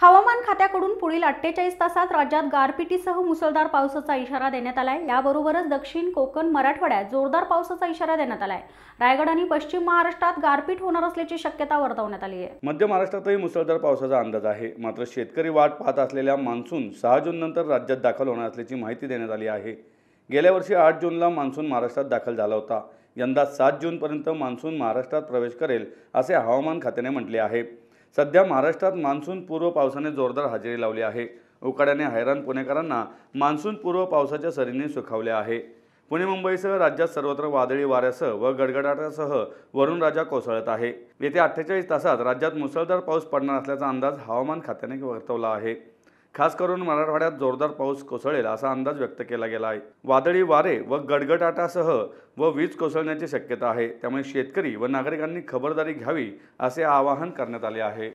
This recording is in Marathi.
हवामान खात्याकडून पुढील अठ्ठेचाळीस तासात राज्यात गारपिटीसह मुसळधार पावसाचा इशारा देण्यात आला आहे याबरोबरच दक्षिण कोकण मराठवाड्यात जोरदार पावसाचा इशारा देण्यात आलाय आहे रायगड आणि पश्चिम महाराष्ट्रात गारपीट होणार असल्याची शक्यता वर्तवण्यात आली आहे मध्य महाराष्ट्रातही मुसळधार पावसाचा अंदाज आहे मात्र शेतकरी वाट पाहत असलेल्या मान्सून सहा जून नंतर राज्यात दाखल होणार असल्याची माहिती देण्यात आली आहे गेल्या वर्षी आठ जूनला मान्सून महाराष्ट्रात दाखल झाला होता यंदा सात जूनपर्यंत मान्सून महाराष्ट्रात प्रवेश करेल असे हवामान खात्याने म्हटले आहे सध्या महाराष्ट्रात मान्सून पूर्व पावसाने जोरदार हजेरी लावली आहे उकाड्याने हैराण पुणेकरांना मान्सून पूर्व पावसाच्या सरीने सुखावले आहे पुणे मुंबईसह राज्यात सर्वत्र वादळी वाऱ्यासह व गडगडाटासह वरुणराजा कोसळत आहे येत्या अठ्ठेचाळीस तासात राज्यात मुसळधार पाऊस पडणार असल्याचा अंदाज हवामान खात्याने वर्तवला आहे खास करून मराठवाड्यात जोरदार पाऊस कोसळेल असा अंदाज व्यक्त केला गेला आहे वादळी वारे व गडगडाटासह व वीज कोसळण्याची शक्यता आहे त्यामुळे शेतकरी व नागरिकांनी खबरदारी घ्यावी असे आवाहन करण्यात आले आहे